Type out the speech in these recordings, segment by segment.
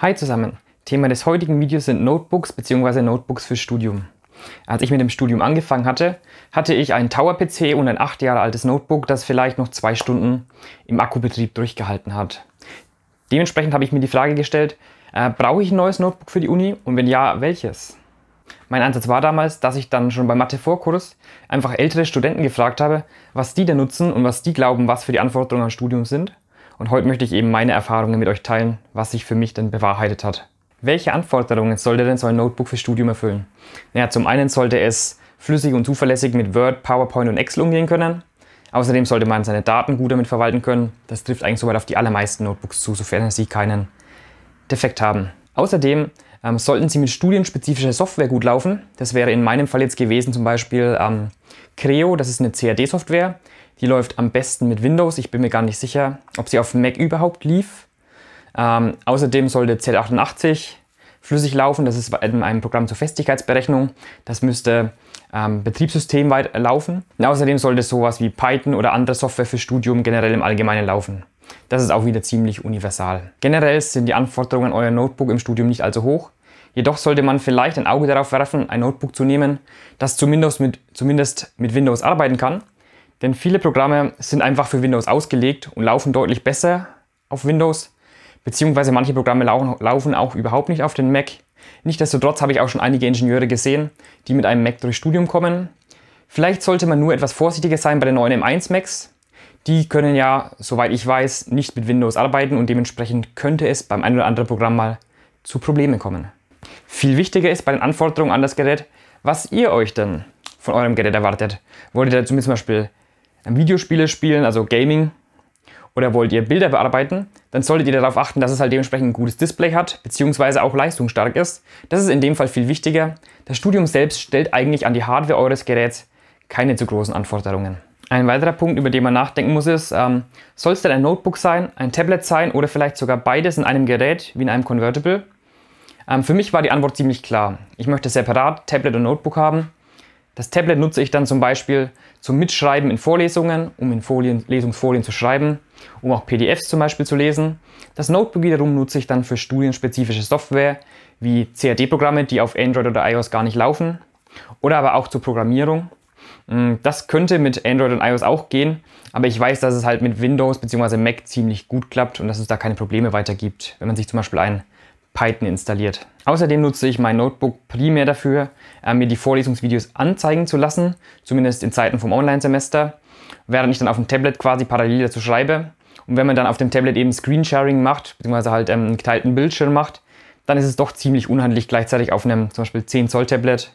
Hi zusammen! Thema des heutigen Videos sind Notebooks bzw. Notebooks fürs Studium. Als ich mit dem Studium angefangen hatte, hatte ich einen Tower-PC und ein 8 Jahre altes Notebook, das vielleicht noch zwei Stunden im Akkubetrieb durchgehalten hat. Dementsprechend habe ich mir die Frage gestellt, äh, brauche ich ein neues Notebook für die Uni und wenn ja, welches? Mein Ansatz war damals, dass ich dann schon beim Mathe-Vorkurs einfach ältere Studenten gefragt habe, was die denn nutzen und was die glauben, was für die Anforderungen am Studium sind und heute möchte ich eben meine Erfahrungen mit euch teilen, was sich für mich denn bewahrheitet hat. Welche Anforderungen sollte denn so ein Notebook fürs Studium erfüllen? Naja, zum einen sollte es flüssig und zuverlässig mit Word, PowerPoint und Excel umgehen können. Außerdem sollte man seine Daten gut damit verwalten können. Das trifft eigentlich soweit auf die allermeisten Notebooks zu, sofern sie keinen Defekt haben. Außerdem ähm, sollten sie mit studienspezifischer Software gut laufen. Das wäre in meinem Fall jetzt gewesen zum Beispiel ähm, Creo, das ist eine CAD-Software. Die läuft am besten mit Windows. Ich bin mir gar nicht sicher, ob sie auf Mac überhaupt lief. Ähm, außerdem sollte Z88 flüssig laufen. Das ist in einem Programm zur Festigkeitsberechnung. Das müsste ähm, betriebssystemweit äh, laufen. Und außerdem sollte sowas wie Python oder andere Software für Studium generell im Allgemeinen laufen. Das ist auch wieder ziemlich universal. Generell sind die Anforderungen an euer Notebook im Studium nicht allzu hoch. Jedoch sollte man vielleicht ein Auge darauf werfen, ein Notebook zu nehmen, das zumindest mit, zumindest mit Windows arbeiten kann denn viele Programme sind einfach für Windows ausgelegt und laufen deutlich besser auf Windows, beziehungsweise manche Programme laufen auch überhaupt nicht auf den Mac. Nichtsdestotrotz habe ich auch schon einige Ingenieure gesehen, die mit einem Mac durchs Studium kommen. Vielleicht sollte man nur etwas vorsichtiger sein bei den neuen M1 Macs. Die können ja, soweit ich weiß, nicht mit Windows arbeiten und dementsprechend könnte es beim ein oder anderen Programm mal zu Problemen kommen. Viel wichtiger ist bei den Anforderungen an das Gerät, was ihr euch denn von eurem Gerät erwartet. Wollt ihr zum Beispiel Videospiele spielen, also Gaming, oder wollt ihr Bilder bearbeiten, dann solltet ihr darauf achten, dass es halt dementsprechend ein gutes Display hat, beziehungsweise auch leistungsstark ist. Das ist in dem Fall viel wichtiger. Das Studium selbst stellt eigentlich an die Hardware eures Geräts keine zu großen Anforderungen. Ein weiterer Punkt, über den man nachdenken muss, ist, ähm, soll es denn ein Notebook sein, ein Tablet sein oder vielleicht sogar beides in einem Gerät wie in einem Convertible? Ähm, für mich war die Antwort ziemlich klar. Ich möchte separat Tablet und Notebook haben das Tablet nutze ich dann zum Beispiel zum Mitschreiben in Vorlesungen, um in Folien, Lesungsfolien zu schreiben, um auch PDFs zum Beispiel zu lesen. Das Notebook wiederum nutze ich dann für studienspezifische Software wie CAD-Programme, die auf Android oder iOS gar nicht laufen, oder aber auch zur Programmierung. Hm, das könnte mit Android und iOS auch gehen, aber ich weiß, dass es halt mit Windows bzw. Mac ziemlich gut klappt und dass es da keine Probleme weiter gibt, wenn man sich zum Beispiel ein Python installiert. Außerdem nutze ich mein Notebook primär dafür, äh, mir die Vorlesungsvideos anzeigen zu lassen, zumindest in Zeiten vom Online-Semester, während ich dann auf dem Tablet quasi parallel dazu schreibe. Und wenn man dann auf dem Tablet eben Screensharing macht, beziehungsweise halt ähm, einen geteilten Bildschirm macht, dann ist es doch ziemlich unhandlich, gleichzeitig auf einem zum Beispiel 10 Zoll Tablet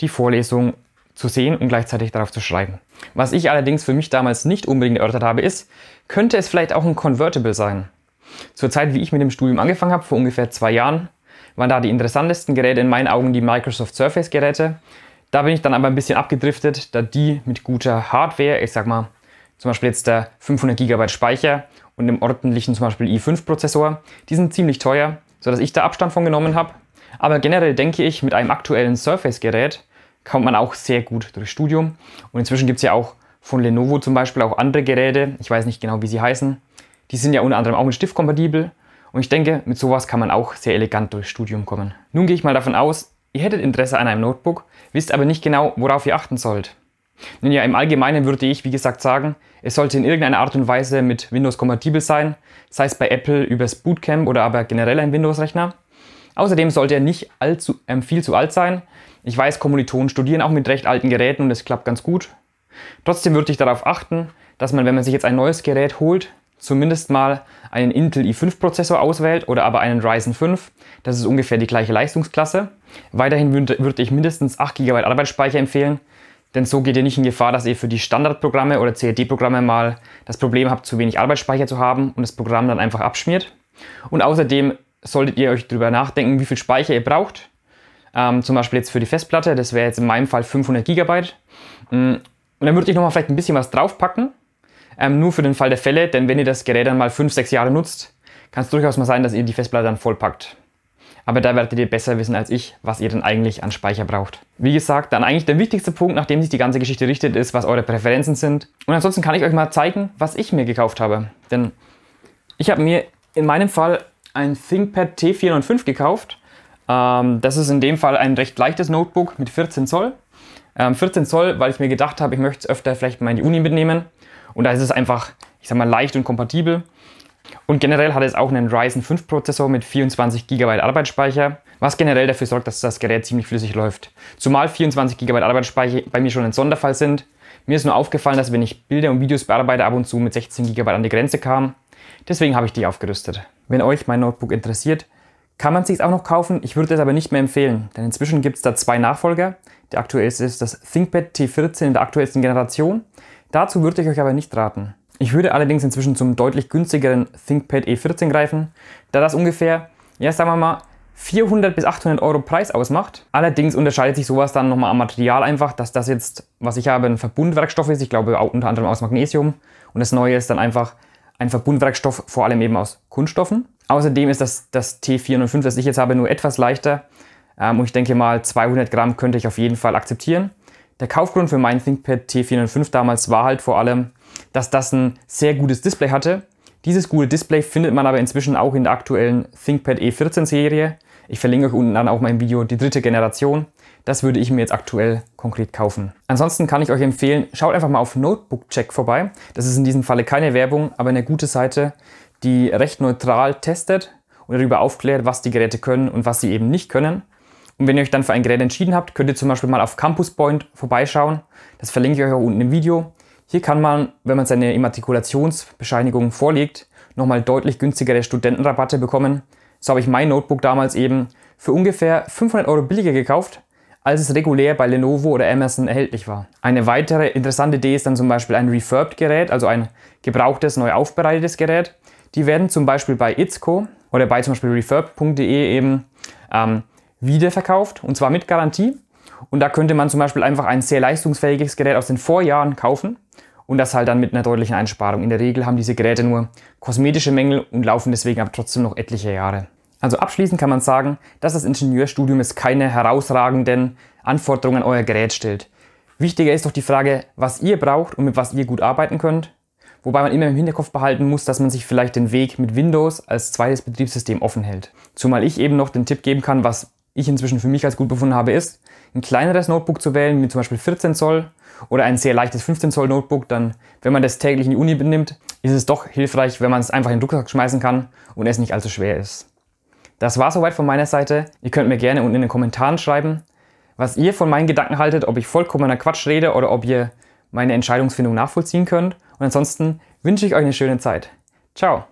die Vorlesung zu sehen und gleichzeitig darauf zu schreiben. Was ich allerdings für mich damals nicht unbedingt erörtert habe, ist, könnte es vielleicht auch ein Convertible sein? Zur Zeit, wie ich mit dem Studium angefangen habe, vor ungefähr zwei Jahren, waren da die interessantesten Geräte in meinen Augen die Microsoft Surface Geräte. Da bin ich dann aber ein bisschen abgedriftet, da die mit guter Hardware, ich sag mal zum Beispiel jetzt der 500 GB Speicher und einem ordentlichen zum Beispiel i5 Prozessor, die sind ziemlich teuer, sodass ich da Abstand von genommen habe. Aber generell denke ich, mit einem aktuellen Surface Gerät kommt man auch sehr gut durchs Studium. Und inzwischen gibt es ja auch von Lenovo zum Beispiel auch andere Geräte, ich weiß nicht genau, wie sie heißen, die sind ja unter anderem auch mit Stift kompatibel und ich denke, mit sowas kann man auch sehr elegant durchs Studium kommen. Nun gehe ich mal davon aus, ihr hättet Interesse an einem Notebook, wisst aber nicht genau, worauf ihr achten sollt. Nun ja, im Allgemeinen würde ich, wie gesagt, sagen, es sollte in irgendeiner Art und Weise mit Windows kompatibel sein, sei es bei Apple übers Bootcamp oder aber generell ein Windows-Rechner. Außerdem sollte er nicht allzu, ähm, viel zu alt sein. Ich weiß, Kommilitonen studieren auch mit recht alten Geräten und es klappt ganz gut. Trotzdem würde ich darauf achten, dass man, wenn man sich jetzt ein neues Gerät holt, zumindest mal einen Intel i5-Prozessor auswählt oder aber einen Ryzen 5, das ist ungefähr die gleiche Leistungsklasse. Weiterhin würde ich mindestens 8 GB Arbeitsspeicher empfehlen, denn so geht ihr nicht in Gefahr, dass ihr für die Standardprogramme oder CAD-Programme mal das Problem habt, zu wenig Arbeitsspeicher zu haben und das Programm dann einfach abschmiert. Und außerdem solltet ihr euch darüber nachdenken, wie viel Speicher ihr braucht. Ähm, zum Beispiel jetzt für die Festplatte, das wäre jetzt in meinem Fall 500 GB. Mm, und dann würde ich nochmal vielleicht ein bisschen was draufpacken, ähm, nur für den Fall der Fälle, denn wenn ihr das Gerät dann mal 5, 6 Jahre nutzt, kann es durchaus mal sein, dass ihr die Festplatte dann vollpackt. Aber da werdet ihr besser wissen als ich, was ihr denn eigentlich an Speicher braucht. Wie gesagt, dann eigentlich der wichtigste Punkt, nachdem sich die ganze Geschichte richtet, ist, was eure Präferenzen sind. Und ansonsten kann ich euch mal zeigen, was ich mir gekauft habe. Denn ich habe mir in meinem Fall ein ThinkPad t 405 gekauft. Ähm, das ist in dem Fall ein recht leichtes Notebook mit 14 Zoll. Ähm, 14 Zoll, weil ich mir gedacht habe, ich möchte es öfter vielleicht mal in die Uni mitnehmen. Und da ist es einfach, ich sag mal, leicht und kompatibel. Und generell hat es auch einen Ryzen 5 Prozessor mit 24 GB Arbeitsspeicher, was generell dafür sorgt, dass das Gerät ziemlich flüssig läuft. Zumal 24 GB Arbeitsspeicher bei mir schon ein Sonderfall sind. Mir ist nur aufgefallen, dass wenn ich Bilder und Videos bearbeite, ab und zu mit 16 GB an die Grenze kam. Deswegen habe ich die aufgerüstet. Wenn euch mein Notebook interessiert, kann man es sich auch noch kaufen. Ich würde es aber nicht mehr empfehlen, denn inzwischen gibt es da zwei Nachfolger. Der aktuellste ist das ThinkPad T14 in der aktuellsten Generation. Dazu würde ich euch aber nicht raten. Ich würde allerdings inzwischen zum deutlich günstigeren ThinkPad E14 greifen, da das ungefähr, ja sagen wir mal, 400 bis 800 Euro Preis ausmacht. Allerdings unterscheidet sich sowas dann nochmal am Material einfach, dass das jetzt, was ich habe, ein Verbundwerkstoff ist. Ich glaube auch unter anderem aus Magnesium. Und das Neue ist dann einfach ein Verbundwerkstoff, vor allem eben aus Kunststoffen. Außerdem ist das, das T405, das ich jetzt habe, nur etwas leichter. Ähm, und ich denke mal, 200 Gramm könnte ich auf jeden Fall akzeptieren. Der Kaufgrund für mein ThinkPad T405 damals war halt vor allem, dass das ein sehr gutes Display hatte. Dieses gute Display findet man aber inzwischen auch in der aktuellen ThinkPad E14 Serie. Ich verlinke euch unten dann auch mein Video die dritte Generation. Das würde ich mir jetzt aktuell konkret kaufen. Ansonsten kann ich euch empfehlen, schaut einfach mal auf Notebook Check vorbei. Das ist in diesem Falle keine Werbung, aber eine gute Seite, die recht neutral testet und darüber aufklärt, was die Geräte können und was sie eben nicht können. Und wenn ihr euch dann für ein Gerät entschieden habt, könnt ihr zum Beispiel mal auf Campus Point vorbeischauen. Das verlinke ich euch auch unten im Video. Hier kann man, wenn man seine Immatrikulationsbescheinigung vorlegt, nochmal deutlich günstigere Studentenrabatte bekommen. So habe ich mein Notebook damals eben für ungefähr 500 Euro billiger gekauft, als es regulär bei Lenovo oder Amazon erhältlich war. Eine weitere interessante Idee ist dann zum Beispiel ein Refurbed-Gerät, also ein gebrauchtes, neu aufbereitetes Gerät. Die werden zum Beispiel bei Itzco oder bei zum Beispiel refurb.de eben ähm, wiederverkauft und zwar mit Garantie. Und da könnte man zum Beispiel einfach ein sehr leistungsfähiges Gerät aus den Vorjahren kaufen und das halt dann mit einer deutlichen Einsparung. In der Regel haben diese Geräte nur kosmetische Mängel und laufen deswegen aber trotzdem noch etliche Jahre. Also abschließend kann man sagen, dass das Ingenieurstudium es keine herausragenden Anforderungen an euer Gerät stellt. Wichtiger ist doch die Frage, was ihr braucht und mit was ihr gut arbeiten könnt. Wobei man immer im Hinterkopf behalten muss, dass man sich vielleicht den Weg mit Windows als zweites Betriebssystem offen hält. Zumal ich eben noch den Tipp geben kann, was ich inzwischen für mich als gut befunden habe, ist, ein kleineres Notebook zu wählen, wie zum Beispiel 14 Zoll oder ein sehr leichtes 15 Zoll Notebook, dann, wenn man das täglich in die Uni benimmt, ist es doch hilfreich, wenn man es einfach in den Rucksack schmeißen kann und es nicht allzu schwer ist. Das war soweit von meiner Seite. Ihr könnt mir gerne unten in den Kommentaren schreiben, was ihr von meinen Gedanken haltet, ob ich vollkommener Quatsch rede oder ob ihr meine Entscheidungsfindung nachvollziehen könnt. Und ansonsten wünsche ich euch eine schöne Zeit. Ciao!